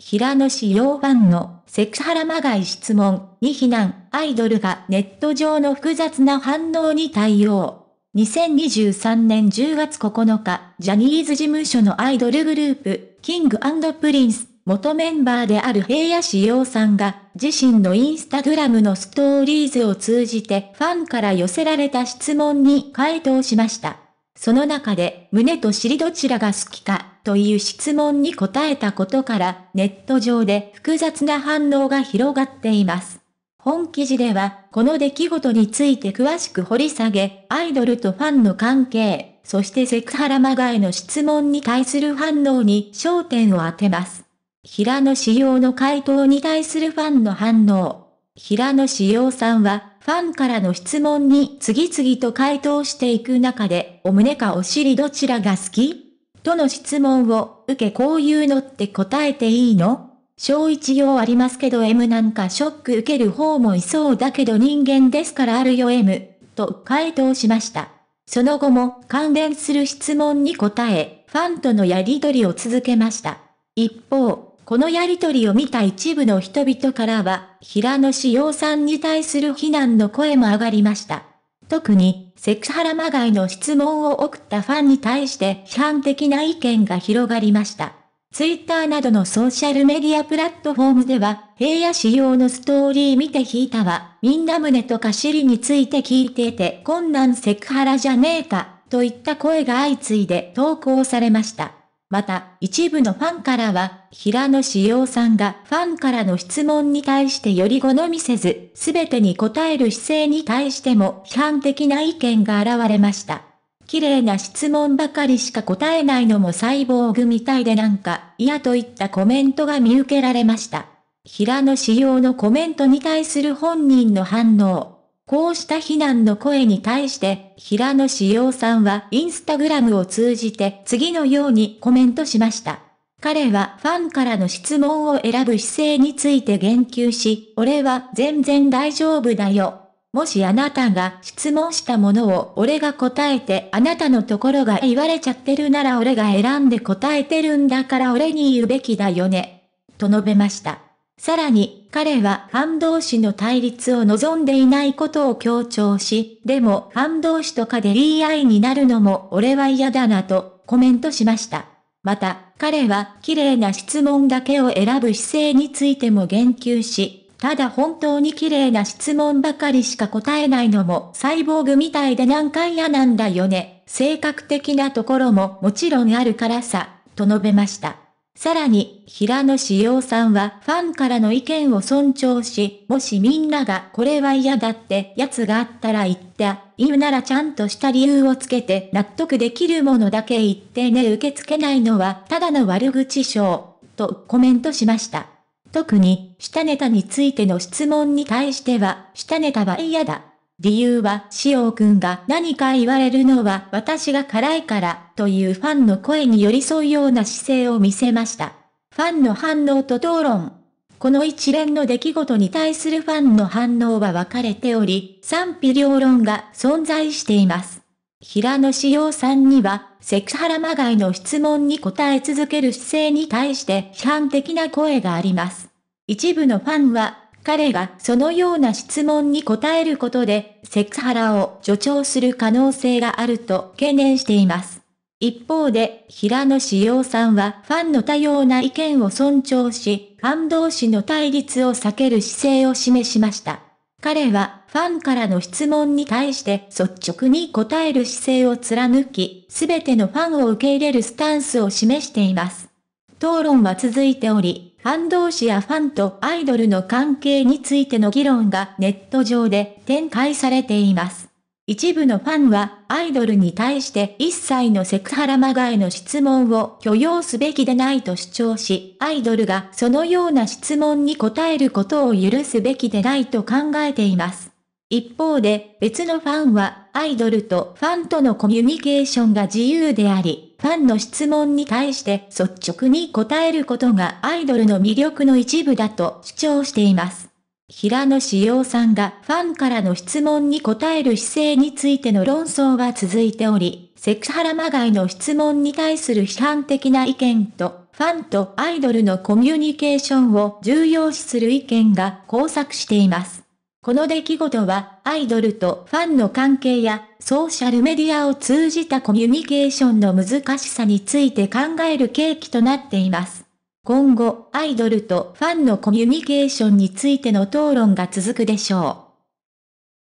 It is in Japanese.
平野紫ァンのセクハラまがい質問に非難、アイドルがネット上の複雑な反応に対応。2023年10月9日、ジャニーズ事務所のアイドルグループ、キングプリンス、元メンバーである平野紫耀さんが、自身のインスタグラムのストーリーズを通じてファンから寄せられた質問に回答しました。その中で、胸と尻どちらが好きか、という質問に答えたことから、ネット上で複雑な反応が広がっています。本記事では、この出来事について詳しく掘り下げ、アイドルとファンの関係、そしてセクハラまがいの質問に対する反応に焦点を当てます。平野志耀の回答に対するファンの反応。平野志耀さんは、ファンからの質問に次々と回答していく中で、お胸かお尻どちらが好きとの質問を受けこういうのって答えていいの小一用ありますけど M なんかショック受ける方もいそうだけど人間ですからあるよ M、と回答しました。その後も関連する質問に答え、ファンとのやりとりを続けました。一方、このやりとりを見た一部の人々からは、平野志陽さんに対する非難の声も上がりました。特に、セクハラまがいの質問を送ったファンに対して批判的な意見が広がりました。ツイッターなどのソーシャルメディアプラットフォームでは、平野仕様のストーリー見て引いたわ。みんな胸とか尻について聞いてて、こんなんセクハラじゃねえか、といった声が相次いで投稿されました。また、一部のファンからは、平野志陽さんがファンからの質問に対してより好みせず、すべてに答える姿勢に対しても批判的な意見が現れました。綺麗な質問ばかりしか答えないのもサイボーグみたいでなんか嫌といったコメントが見受けられました。平野志陽のコメントに対する本人の反応。こうした非難の声に対して、平野志陽さんはインスタグラムを通じて次のようにコメントしました。彼はファンからの質問を選ぶ姿勢について言及し、俺は全然大丈夫だよ。もしあなたが質問したものを俺が答えてあなたのところが言われちゃってるなら俺が選んで答えてるんだから俺に言うべきだよね。と述べました。さらに、彼はン動詞の対立を望んでいないことを強調し、でもン動詞とかで言い合いになるのも俺は嫌だなとコメントしました。また、彼は綺麗な質問だけを選ぶ姿勢についても言及し、ただ本当に綺麗な質問ばかりしか答えないのもサイボーグみたいで難解嫌なんだよね。性格的なところももちろんあるからさ、と述べました。さらに、平野志陽さんはファンからの意見を尊重し、もしみんながこれは嫌だってやつがあったら言った、言うならちゃんとした理由をつけて納得できるものだけ言ってね受け付けないのはただの悪口賞、とコメントしました。特に、下ネタについての質問に対しては、下ネタは嫌だ。理由は、塩君が何か言われるのは私が辛いから、というファンの声に寄り添うような姿勢を見せました。ファンの反応と討論。この一連の出来事に対するファンの反応は分かれており、賛否両論が存在しています。平野志陽さんには、セクハラまがいの質問に答え続ける姿勢に対して批判的な声があります。一部のファンは、彼がそのような質問に答えることで、セクハラを助長する可能性があると懸念しています。一方で、平野志陽さんはファンの多様な意見を尊重し、ファン同士の対立を避ける姿勢を示しました。彼は、ファンからの質問に対して率直に答える姿勢を貫き、すべてのファンを受け入れるスタンスを示しています。討論は続いており、ファン同士やファンとアイドルの関係についての議論がネット上で展開されています。一部のファンは、アイドルに対して一切のセクハラまがいの質問を許容すべきでないと主張し、アイドルがそのような質問に答えることを許すべきでないと考えています。一方で、別のファンは、アイドルとファンとのコミュニケーションが自由であり、ファンの質問に対して率直に答えることがアイドルの魅力の一部だと主張しています。平野志陽さんがファンからの質問に答える姿勢についての論争は続いており、セクハラまがいの質問に対する批判的な意見と、ファンとアイドルのコミュニケーションを重要視する意見が交錯しています。この出来事は、アイドルとファンの関係やソーシャルメディアを通じたコミュニケーションの難しさについて考える契機となっています。今後、アイドルとファンのコミュニケーションについての討論が続くでしょう。